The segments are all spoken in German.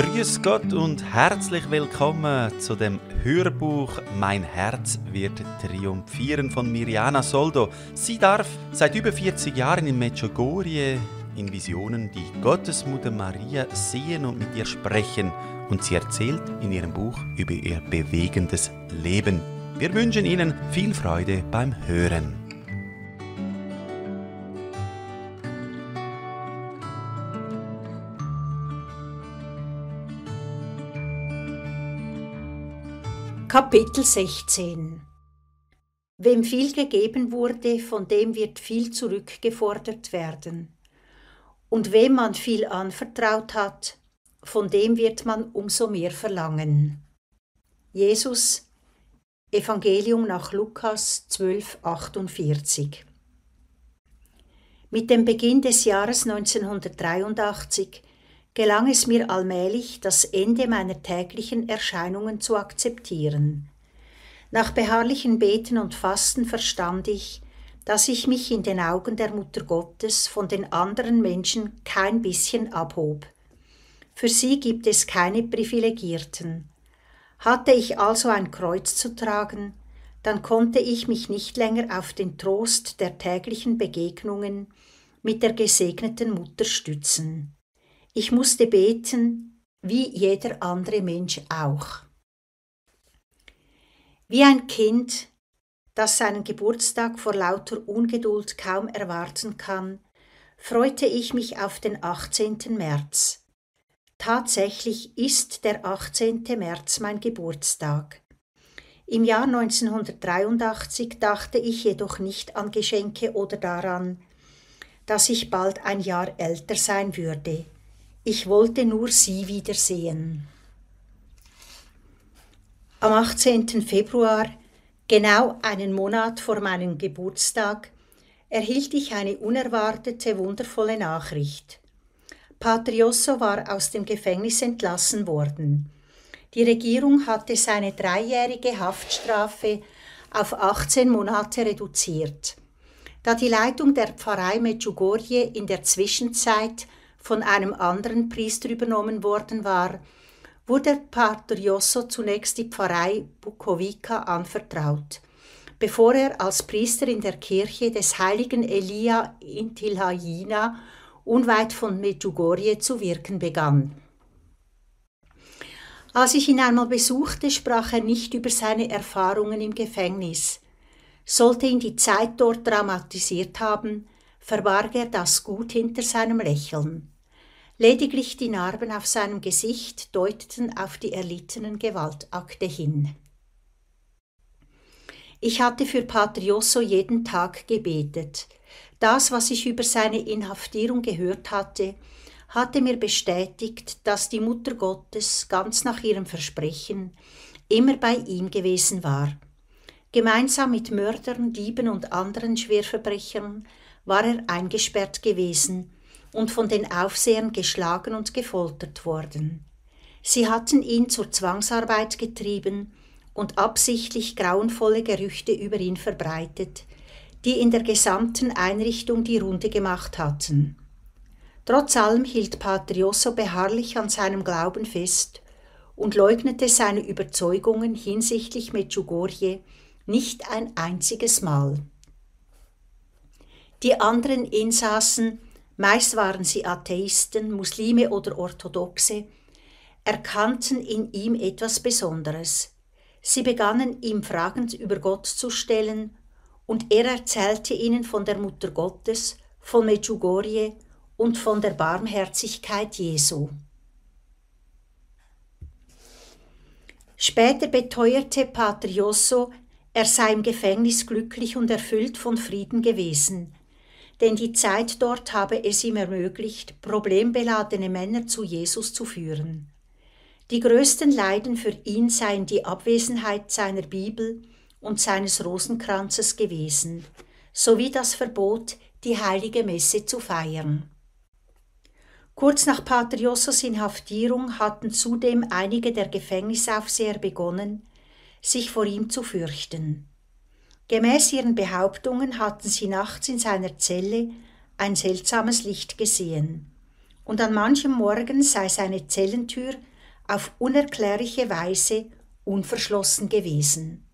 Grüß Gott und herzlich willkommen zu dem Hörbuch Mein Herz wird triumphieren von Mirjana Soldo. Sie darf seit über 40 Jahren in Medjugorje in Visionen die Gottesmutter Maria sehen und mit ihr sprechen und sie erzählt in ihrem Buch über ihr bewegendes Leben. Wir wünschen Ihnen viel Freude beim Hören. Kapitel 16 Wem viel gegeben wurde, von dem wird viel zurückgefordert werden. Und wem man viel anvertraut hat, von dem wird man umso mehr verlangen. Jesus Evangelium nach Lukas 12,48 Mit dem Beginn des Jahres 1983 gelang es mir allmählich, das Ende meiner täglichen Erscheinungen zu akzeptieren. Nach beharrlichen Beten und Fasten verstand ich, dass ich mich in den Augen der Mutter Gottes von den anderen Menschen kein bisschen abhob. Für sie gibt es keine Privilegierten. Hatte ich also ein Kreuz zu tragen, dann konnte ich mich nicht länger auf den Trost der täglichen Begegnungen mit der gesegneten Mutter stützen. Ich musste beten, wie jeder andere Mensch auch. Wie ein Kind, das seinen Geburtstag vor lauter Ungeduld kaum erwarten kann, freute ich mich auf den 18. März. Tatsächlich ist der 18. März mein Geburtstag. Im Jahr 1983 dachte ich jedoch nicht an Geschenke oder daran, dass ich bald ein Jahr älter sein würde. Ich wollte nur sie wiedersehen. Am 18. Februar, genau einen Monat vor meinem Geburtstag, erhielt ich eine unerwartete, wundervolle Nachricht. Patrioso war aus dem Gefängnis entlassen worden. Die Regierung hatte seine dreijährige Haftstrafe auf 18 Monate reduziert. Da die Leitung der Pfarrei Medjugorje in der Zwischenzeit von einem anderen Priester übernommen worden war, wurde Pater Josso zunächst die Pfarrei Bukovica anvertraut, bevor er als Priester in der Kirche des heiligen Elia in Tilhajina unweit von Medjugorje zu wirken begann. Als ich ihn einmal besuchte, sprach er nicht über seine Erfahrungen im Gefängnis. Sollte ihn die Zeit dort dramatisiert haben, verbarg er das gut hinter seinem Lächeln. Lediglich die Narben auf seinem Gesicht deuteten auf die erlittenen Gewaltakte hin. Ich hatte für Pater Josso jeden Tag gebetet. Das, was ich über seine Inhaftierung gehört hatte, hatte mir bestätigt, dass die Mutter Gottes ganz nach ihrem Versprechen immer bei ihm gewesen war. Gemeinsam mit Mördern, Dieben und anderen Schwerverbrechern war er eingesperrt gewesen und von den Aufsehern geschlagen und gefoltert worden. Sie hatten ihn zur Zwangsarbeit getrieben und absichtlich grauenvolle Gerüchte über ihn verbreitet, die in der gesamten Einrichtung die Runde gemacht hatten. Trotz allem hielt Patrioso beharrlich an seinem Glauben fest und leugnete seine Überzeugungen hinsichtlich Medjugorje nicht ein einziges Mal. Die anderen Insassen meist waren sie Atheisten, Muslime oder Orthodoxe, erkannten in ihm etwas Besonderes. Sie begannen ihm Fragen über Gott zu stellen, und er erzählte ihnen von der Mutter Gottes, von Medjugorje und von der Barmherzigkeit Jesu. Später beteuerte Pater Josso, er sei im Gefängnis glücklich und erfüllt von Frieden gewesen denn die Zeit dort habe es ihm ermöglicht, problembeladene Männer zu Jesus zu führen. Die größten Leiden für ihn seien die Abwesenheit seiner Bibel und seines Rosenkranzes gewesen, sowie das Verbot, die heilige Messe zu feiern. Kurz nach Pater Jossos Inhaftierung hatten zudem einige der Gefängnisaufseher begonnen, sich vor ihm zu fürchten. Gemäß ihren Behauptungen hatten sie nachts in seiner Zelle ein seltsames Licht gesehen, und an manchem Morgen sei seine Zellentür auf unerklärliche Weise unverschlossen gewesen.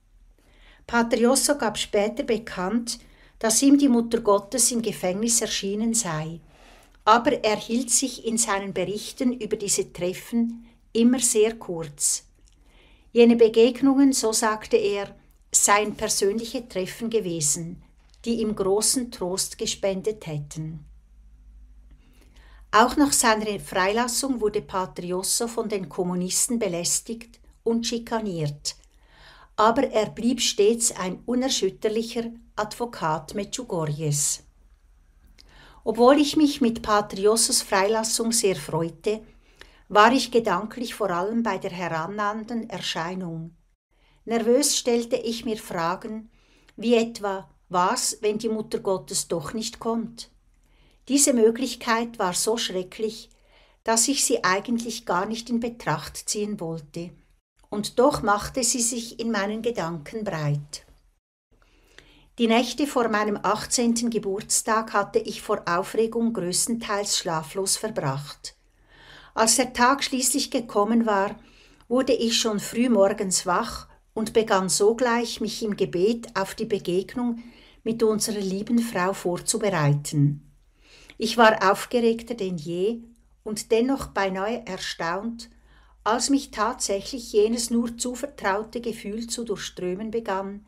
Patriosso gab später bekannt, dass ihm die Mutter Gottes im Gefängnis erschienen sei, aber er hielt sich in seinen Berichten über diese Treffen immer sehr kurz. Jene Begegnungen, so sagte er, seien persönliche Treffen gewesen, die ihm großen Trost gespendet hätten. Auch nach seiner Freilassung wurde Pater von den Kommunisten belästigt und schikaniert, aber er blieb stets ein unerschütterlicher Advokat Mechugorjes. Obwohl ich mich mit Pater Freilassung sehr freute, war ich gedanklich vor allem bei der herannahenden Erscheinung Nervös stellte ich mir Fragen, wie etwa, was, wenn die Mutter Gottes doch nicht kommt? Diese Möglichkeit war so schrecklich, dass ich sie eigentlich gar nicht in Betracht ziehen wollte. Und doch machte sie sich in meinen Gedanken breit. Die Nächte vor meinem 18. Geburtstag hatte ich vor Aufregung größtenteils schlaflos verbracht. Als der Tag schließlich gekommen war, wurde ich schon früh morgens wach und begann sogleich, mich im Gebet auf die Begegnung mit unserer lieben Frau vorzubereiten. Ich war aufgeregter denn je und dennoch beinahe erstaunt, als mich tatsächlich jenes nur zu vertraute Gefühl zu durchströmen begann,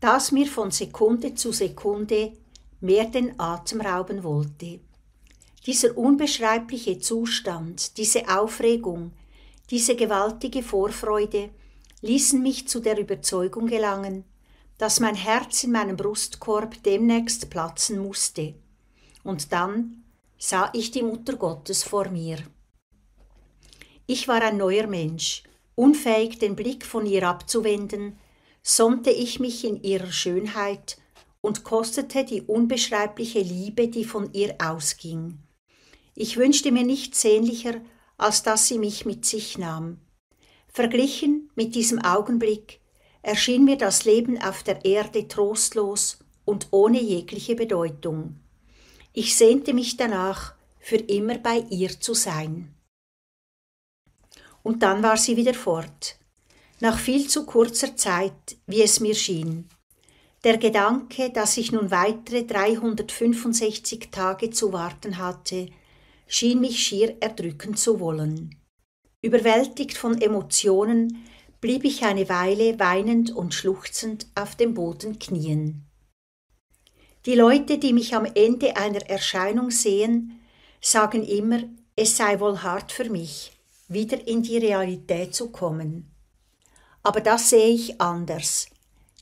das mir von Sekunde zu Sekunde mehr den Atem rauben wollte. Dieser unbeschreibliche Zustand, diese Aufregung, diese gewaltige Vorfreude, ließen mich zu der Überzeugung gelangen, dass mein Herz in meinem Brustkorb demnächst platzen musste. Und dann sah ich die Mutter Gottes vor mir. Ich war ein neuer Mensch, unfähig den Blick von ihr abzuwenden, sonnte ich mich in ihrer Schönheit und kostete die unbeschreibliche Liebe, die von ihr ausging. Ich wünschte mir nichts sehnlicher, als dass sie mich mit sich nahm. Verglichen mit diesem Augenblick erschien mir das Leben auf der Erde trostlos und ohne jegliche Bedeutung. Ich sehnte mich danach, für immer bei ihr zu sein. Und dann war sie wieder fort, nach viel zu kurzer Zeit, wie es mir schien. Der Gedanke, dass ich nun weitere 365 Tage zu warten hatte, schien mich schier erdrücken zu wollen. Überwältigt von Emotionen blieb ich eine Weile weinend und schluchzend auf dem Boden knien. Die Leute, die mich am Ende einer Erscheinung sehen, sagen immer, es sei wohl hart für mich, wieder in die Realität zu kommen. Aber das sehe ich anders.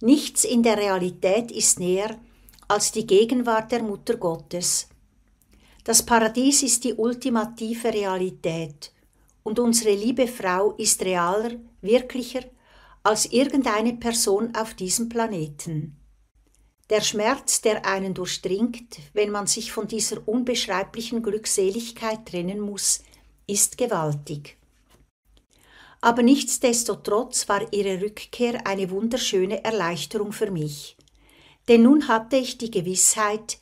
Nichts in der Realität ist näher als die Gegenwart der Mutter Gottes. Das Paradies ist die ultimative Realität und unsere liebe Frau ist realer, wirklicher als irgendeine Person auf diesem Planeten. Der Schmerz, der einen durchdringt, wenn man sich von dieser unbeschreiblichen Glückseligkeit trennen muss, ist gewaltig. Aber nichtsdestotrotz war ihre Rückkehr eine wunderschöne Erleichterung für mich, denn nun hatte ich die Gewissheit,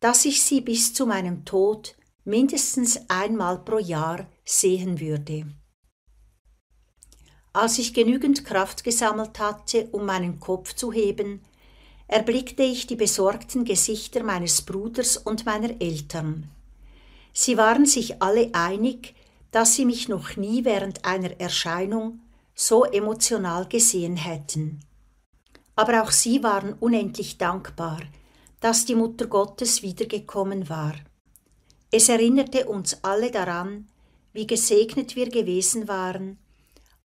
dass ich sie bis zu meinem Tod mindestens einmal pro Jahr sehen würde. Als ich genügend Kraft gesammelt hatte, um meinen Kopf zu heben, erblickte ich die besorgten Gesichter meines Bruders und meiner Eltern. Sie waren sich alle einig, dass sie mich noch nie während einer Erscheinung so emotional gesehen hätten. Aber auch sie waren unendlich dankbar, dass die Mutter Gottes wiedergekommen war. Es erinnerte uns alle daran, wie gesegnet wir gewesen waren,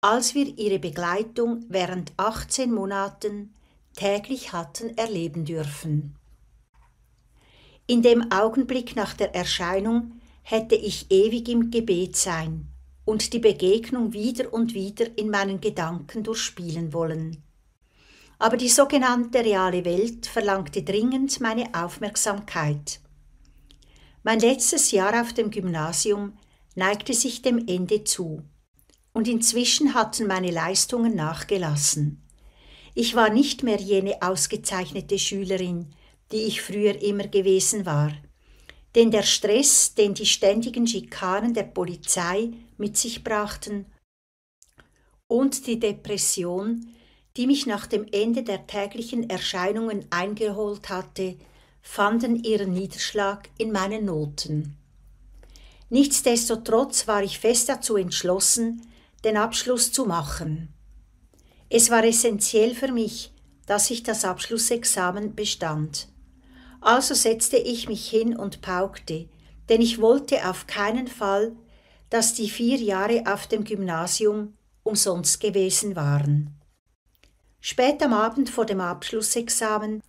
als wir ihre Begleitung während 18 Monaten täglich hatten erleben dürfen. In dem Augenblick nach der Erscheinung hätte ich ewig im Gebet sein und die Begegnung wieder und wieder in meinen Gedanken durchspielen wollen. Aber die sogenannte reale Welt verlangte dringend meine Aufmerksamkeit. Mein letztes Jahr auf dem Gymnasium neigte sich dem Ende zu. Und inzwischen hatten meine Leistungen nachgelassen. Ich war nicht mehr jene ausgezeichnete Schülerin, die ich früher immer gewesen war. Denn der Stress, den die ständigen Schikanen der Polizei mit sich brachten, und die Depression, die mich nach dem Ende der täglichen Erscheinungen eingeholt hatte, fanden ihren Niederschlag in meinen Noten. Nichtsdestotrotz war ich fest dazu entschlossen, den Abschluss zu machen. Es war essentiell für mich, dass ich das Abschlussexamen bestand. Also setzte ich mich hin und paukte, denn ich wollte auf keinen Fall, dass die vier Jahre auf dem Gymnasium umsonst gewesen waren. Spät am Abend vor dem Abschlussexamen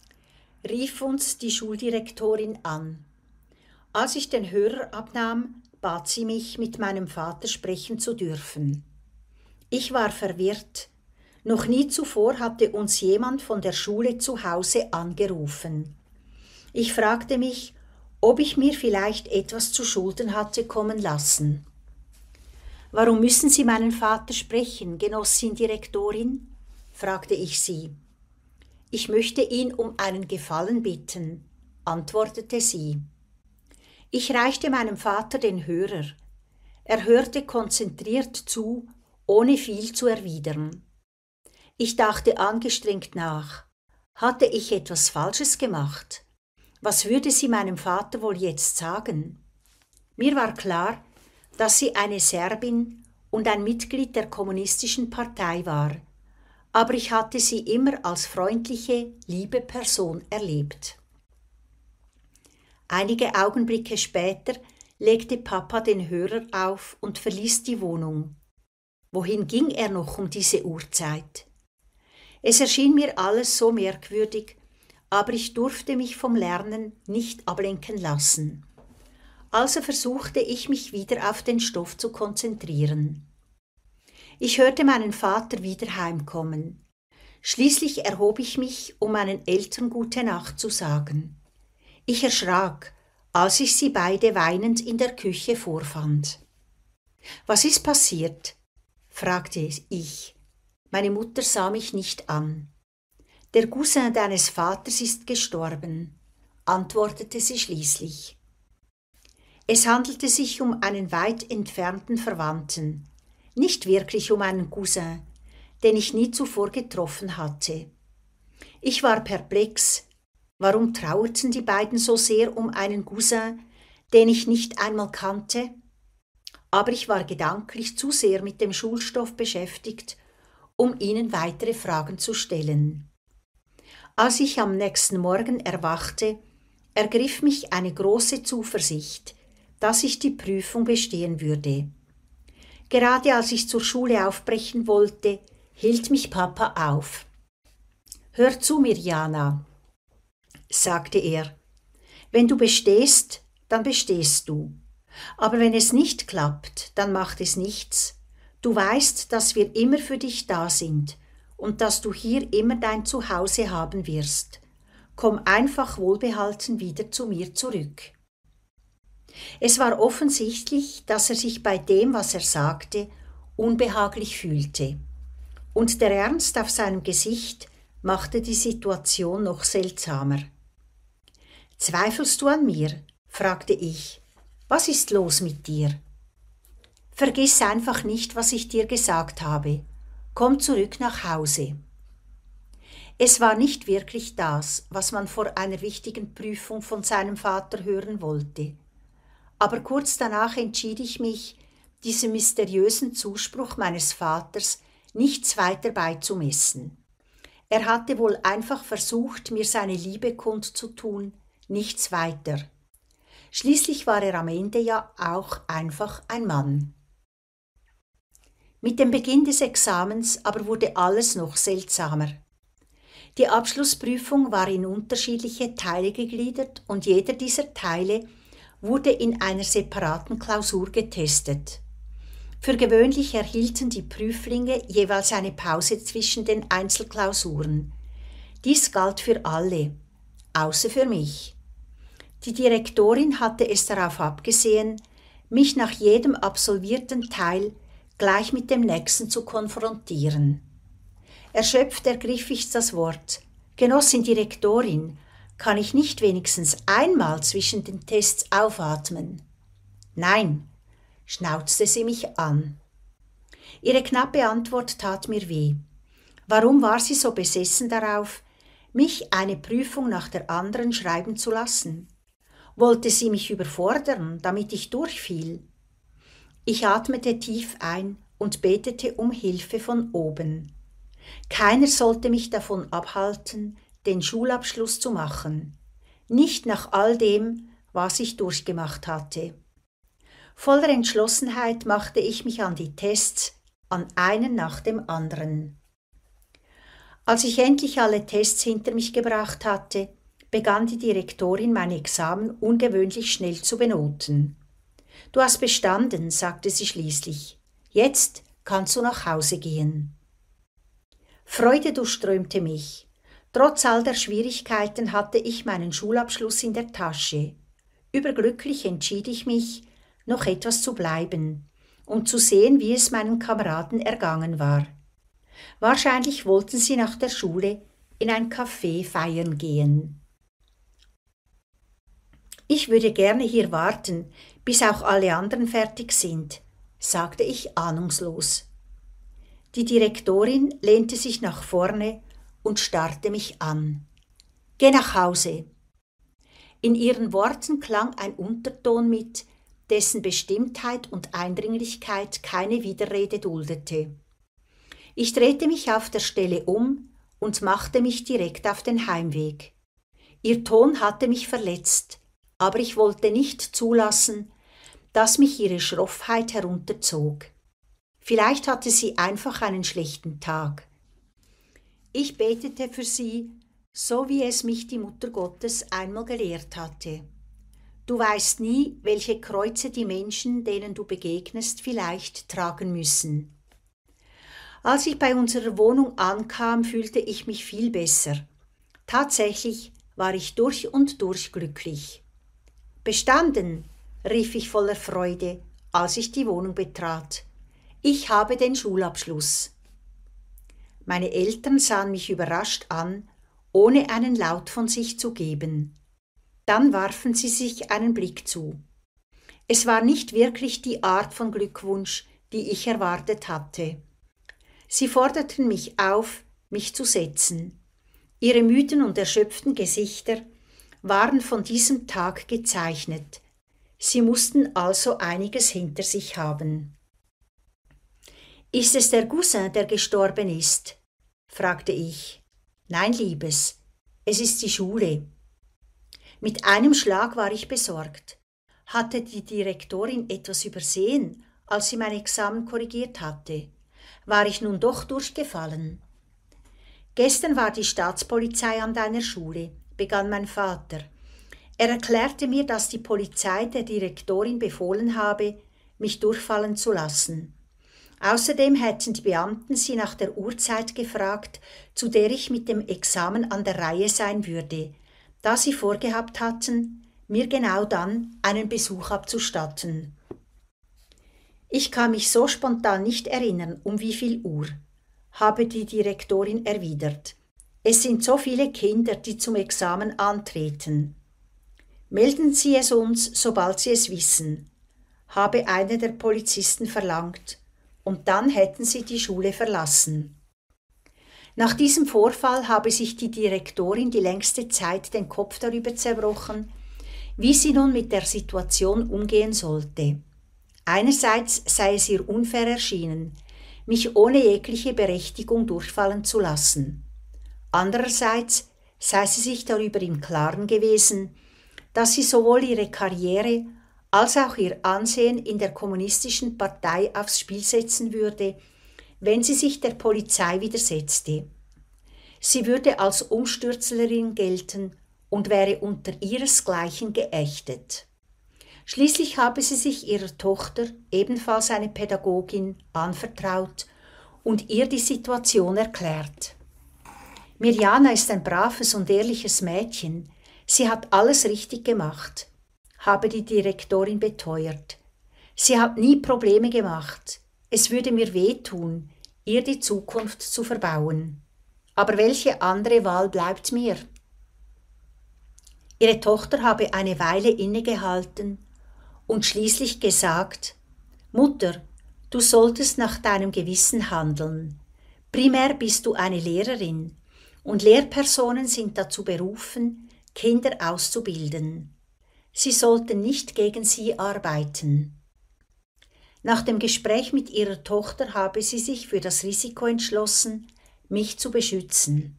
rief uns die Schuldirektorin an. Als ich den Hörer abnahm, bat sie mich, mit meinem Vater sprechen zu dürfen. Ich war verwirrt. Noch nie zuvor hatte uns jemand von der Schule zu Hause angerufen. Ich fragte mich, ob ich mir vielleicht etwas zu Schulden hatte kommen lassen. Warum müssen Sie meinen Vater sprechen, Genossin Direktorin? fragte ich sie. Ich möchte ihn um einen Gefallen bitten, antwortete sie. Ich reichte meinem Vater den Hörer. Er hörte konzentriert zu, ohne viel zu erwidern. Ich dachte angestrengt nach. Hatte ich etwas Falsches gemacht? Was würde sie meinem Vater wohl jetzt sagen? Mir war klar, dass sie eine Serbin und ein Mitglied der kommunistischen Partei war, aber ich hatte sie immer als freundliche, liebe Person erlebt. Einige Augenblicke später legte Papa den Hörer auf und verließ die Wohnung. Wohin ging er noch um diese Uhrzeit? Es erschien mir alles so merkwürdig, aber ich durfte mich vom Lernen nicht ablenken lassen. Also versuchte ich mich wieder auf den Stoff zu konzentrieren. Ich hörte meinen Vater wieder heimkommen. Schließlich erhob ich mich, um meinen Eltern gute Nacht zu sagen. Ich erschrak, als ich sie beide weinend in der Küche vorfand. Was ist passiert? fragte ich. Meine Mutter sah mich nicht an. Der Cousin deines Vaters ist gestorben, antwortete sie schließlich. Es handelte sich um einen weit entfernten Verwandten, nicht wirklich um einen Cousin, den ich nie zuvor getroffen hatte. Ich war perplex, Warum trauerten die beiden so sehr um einen Cousin, den ich nicht einmal kannte? Aber ich war gedanklich zu sehr mit dem Schulstoff beschäftigt, um ihnen weitere Fragen zu stellen. Als ich am nächsten Morgen erwachte, ergriff mich eine große Zuversicht, dass ich die Prüfung bestehen würde. Gerade als ich zur Schule aufbrechen wollte, hielt mich Papa auf. Hör zu, Mirjana, sagte er. Wenn du bestehst, dann bestehst du. Aber wenn es nicht klappt, dann macht es nichts. Du weißt, dass wir immer für dich da sind und dass du hier immer dein Zuhause haben wirst. Komm einfach wohlbehalten wieder zu mir zurück. Es war offensichtlich, dass er sich bei dem, was er sagte, unbehaglich fühlte. Und der Ernst auf seinem Gesicht machte die Situation noch seltsamer. Zweifelst du an mir? fragte ich. Was ist los mit dir? Vergiss einfach nicht, was ich dir gesagt habe. Komm zurück nach Hause. Es war nicht wirklich das, was man vor einer wichtigen Prüfung von seinem Vater hören wollte. Aber kurz danach entschied ich mich, diesem mysteriösen Zuspruch meines Vaters nichts weiter beizumessen. Er hatte wohl einfach versucht, mir seine Liebe kundzutun, nichts weiter. Schließlich war er am Ende ja auch einfach ein Mann. Mit dem Beginn des Examens aber wurde alles noch seltsamer. Die Abschlussprüfung war in unterschiedliche Teile gegliedert und jeder dieser Teile wurde in einer separaten Klausur getestet. Für gewöhnlich erhielten die Prüflinge jeweils eine Pause zwischen den Einzelklausuren. Dies galt für alle außer für mich. Die Direktorin hatte es darauf abgesehen, mich nach jedem absolvierten Teil gleich mit dem nächsten zu konfrontieren. Erschöpft ergriff ich das Wort. Genossin Direktorin, kann ich nicht wenigstens einmal zwischen den Tests aufatmen? Nein, schnauzte sie mich an. Ihre knappe Antwort tat mir weh. Warum war sie so besessen darauf, mich eine Prüfung nach der anderen schreiben zu lassen. Wollte sie mich überfordern, damit ich durchfiel? Ich atmete tief ein und betete um Hilfe von oben. Keiner sollte mich davon abhalten, den Schulabschluss zu machen, nicht nach all dem, was ich durchgemacht hatte. Voller Entschlossenheit machte ich mich an die Tests, an einen nach dem anderen. Als ich endlich alle Tests hinter mich gebracht hatte, begann die Direktorin mein Examen ungewöhnlich schnell zu benoten. Du hast bestanden, sagte sie schließlich. Jetzt kannst du nach Hause gehen. Freude durchströmte mich. Trotz all der Schwierigkeiten hatte ich meinen Schulabschluss in der Tasche. Überglücklich entschied ich mich, noch etwas zu bleiben, um zu sehen, wie es meinen Kameraden ergangen war. Wahrscheinlich wollten sie nach der Schule in ein Café feiern gehen. Ich würde gerne hier warten, bis auch alle anderen fertig sind, sagte ich ahnungslos. Die Direktorin lehnte sich nach vorne und starrte mich an. Geh nach Hause. In ihren Worten klang ein Unterton mit, dessen Bestimmtheit und Eindringlichkeit keine Widerrede duldete. Ich drehte mich auf der Stelle um und machte mich direkt auf den Heimweg. Ihr Ton hatte mich verletzt, aber ich wollte nicht zulassen, dass mich ihre Schroffheit herunterzog. Vielleicht hatte sie einfach einen schlechten Tag. Ich betete für sie, so wie es mich die Mutter Gottes einmal gelehrt hatte. Du weißt nie, welche Kreuze die Menschen, denen du begegnest, vielleicht tragen müssen. Als ich bei unserer Wohnung ankam, fühlte ich mich viel besser. Tatsächlich war ich durch und durch glücklich. Bestanden, rief ich voller Freude, als ich die Wohnung betrat. Ich habe den Schulabschluss. Meine Eltern sahen mich überrascht an, ohne einen Laut von sich zu geben. Dann warfen sie sich einen Blick zu. Es war nicht wirklich die Art von Glückwunsch, die ich erwartet hatte. Sie forderten mich auf, mich zu setzen. Ihre müden und erschöpften Gesichter waren von diesem Tag gezeichnet. Sie mussten also einiges hinter sich haben. Ist es der Cousin, der gestorben ist? fragte ich. Nein, Liebes, es ist die Schule. Mit einem Schlag war ich besorgt. Hatte die Direktorin etwas übersehen, als sie mein Examen korrigiert hatte? war ich nun doch durchgefallen. Gestern war die Staatspolizei an deiner Schule, begann mein Vater. Er erklärte mir, dass die Polizei der Direktorin befohlen habe, mich durchfallen zu lassen. Außerdem hätten die Beamten sie nach der Uhrzeit gefragt, zu der ich mit dem Examen an der Reihe sein würde, da sie vorgehabt hatten, mir genau dann einen Besuch abzustatten. Ich kann mich so spontan nicht erinnern, um wie viel Uhr, habe die Direktorin erwidert. Es sind so viele Kinder, die zum Examen antreten. Melden Sie es uns, sobald Sie es wissen, habe einer der Polizisten verlangt, und dann hätten sie die Schule verlassen. Nach diesem Vorfall habe sich die Direktorin die längste Zeit den Kopf darüber zerbrochen, wie sie nun mit der Situation umgehen sollte. Einerseits sei es ihr unfair erschienen, mich ohne jegliche Berechtigung durchfallen zu lassen. Andererseits sei sie sich darüber im Klaren gewesen, dass sie sowohl ihre Karriere als auch ihr Ansehen in der kommunistischen Partei aufs Spiel setzen würde, wenn sie sich der Polizei widersetzte. Sie würde als Umstürzlerin gelten und wäre unter ihresgleichen geächtet. Schließlich habe sie sich ihrer Tochter, ebenfalls eine Pädagogin, anvertraut und ihr die Situation erklärt. Mirjana ist ein braves und ehrliches Mädchen. Sie hat alles richtig gemacht, habe die Direktorin beteuert. Sie hat nie Probleme gemacht. Es würde mir wehtun, ihr die Zukunft zu verbauen. Aber welche andere Wahl bleibt mir? Ihre Tochter habe eine Weile innegehalten und schließlich gesagt, Mutter, du solltest nach deinem Gewissen handeln. Primär bist du eine Lehrerin und Lehrpersonen sind dazu berufen, Kinder auszubilden. Sie sollten nicht gegen sie arbeiten. Nach dem Gespräch mit ihrer Tochter habe sie sich für das Risiko entschlossen, mich zu beschützen.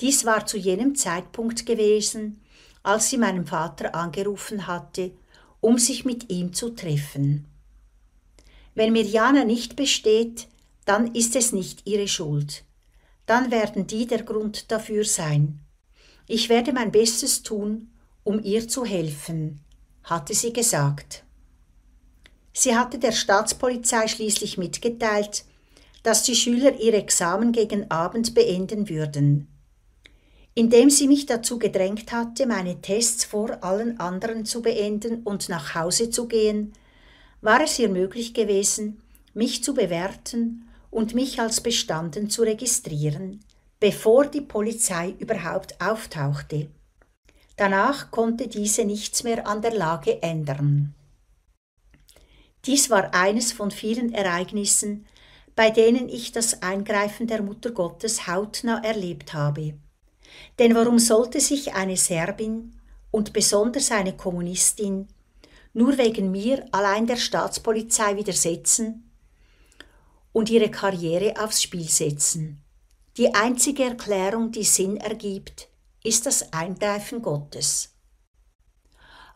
Dies war zu jenem Zeitpunkt gewesen, als sie meinen Vater angerufen hatte um sich mit ihm zu treffen. Wenn Mirjana nicht besteht, dann ist es nicht ihre Schuld. Dann werden die der Grund dafür sein. Ich werde mein Bestes tun, um ihr zu helfen, hatte sie gesagt. Sie hatte der Staatspolizei schließlich mitgeteilt, dass die Schüler ihr Examen gegen Abend beenden würden indem sie mich dazu gedrängt hatte, meine Tests vor allen anderen zu beenden und nach Hause zu gehen, war es ihr möglich gewesen, mich zu bewerten und mich als bestanden zu registrieren, bevor die Polizei überhaupt auftauchte. Danach konnte diese nichts mehr an der Lage ändern. Dies war eines von vielen Ereignissen, bei denen ich das Eingreifen der Mutter Gottes hautnah erlebt habe. Denn warum sollte sich eine Serbin und besonders eine Kommunistin nur wegen mir allein der Staatspolizei widersetzen und ihre Karriere aufs Spiel setzen? Die einzige Erklärung, die Sinn ergibt, ist das Eingreifen Gottes.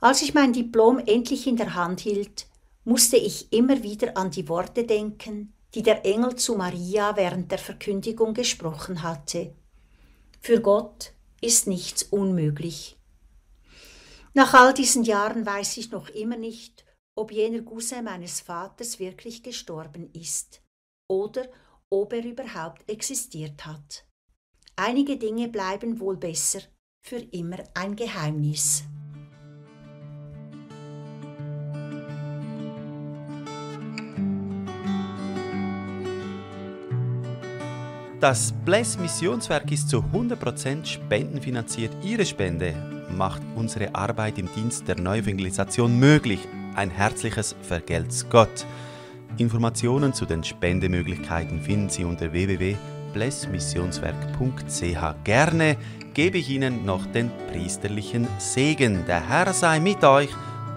Als ich mein Diplom endlich in der Hand hielt, musste ich immer wieder an die Worte denken, die der Engel zu Maria während der Verkündigung gesprochen hatte. Für Gott ist nichts unmöglich. Nach all diesen Jahren weiß ich noch immer nicht, ob jener Guse meines Vaters wirklich gestorben ist oder ob er überhaupt existiert hat. Einige Dinge bleiben wohl besser für immer ein Geheimnis. Das Bless Missionswerk ist zu 100% spendenfinanziert. Ihre Spende macht unsere Arbeit im Dienst der Neuevangelisation möglich. Ein herzliches Vergelt's Gott. Informationen zu den Spendemöglichkeiten finden Sie unter www.blessmissionswerk.ch. Gerne gebe ich Ihnen noch den priesterlichen Segen. Der Herr sei mit euch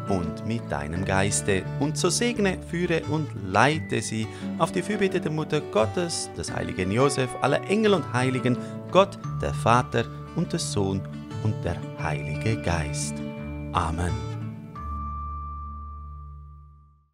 und mit deinem Geiste und so segne, führe und leite sie auf die Fürbitte der Mutter Gottes, des heiligen Josef, aller Engel und Heiligen, Gott, der Vater und der Sohn und der Heilige Geist. Amen.